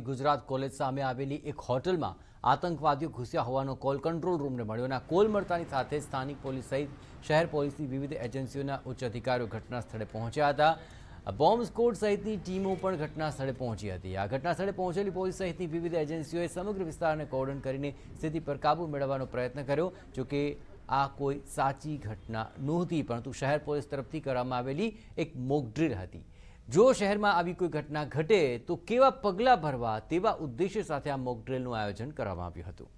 Gujarat college સામે આવેલી એક હોટલમાં આતંકવાદીઓ ઘૂસ્યા હોવાનો કોલ કંટ્રોલ રૂમને મળ્યો અને કોલ મળતાની સાથે સ્થાનિક પોલીસ સહિત શહેર પોલીસની વિવિધ એજન્સીઓના ઉચ્ચ અધિકારીઓ ઘટના સ્થળે પહોંચ્યા હતા બોમ્બ સ્કોડ સહિતની ટીમો પણ ઘટના સ્થળે પહોંચી હતી આ ઘટના સ્થળે પહોંચેલી પોલીસ સહિતની વિવિધ એજન્સીઓએ સમગ્ર વિસ્તારને કોર્ડન કરીને સ્થિતિ પર કાબૂ મેળવવાનો પ્રયત્ન કર્યો જોકે આ કોઈ સાચી ઘટના નહોતી પરંતુ શહેર પોલીસ તરફથી કરવામાં આવેલી એક મોકડ્રીલ હતી જો શહેરમાં આવી કોઈ ઘટના ઘટે તો કેવા પગલાં ભરવા તેવા ઉદ્દેશ્ય સાથે આ મોકડ્રેલનું આયોજન કરવામાં આવ્યું હતું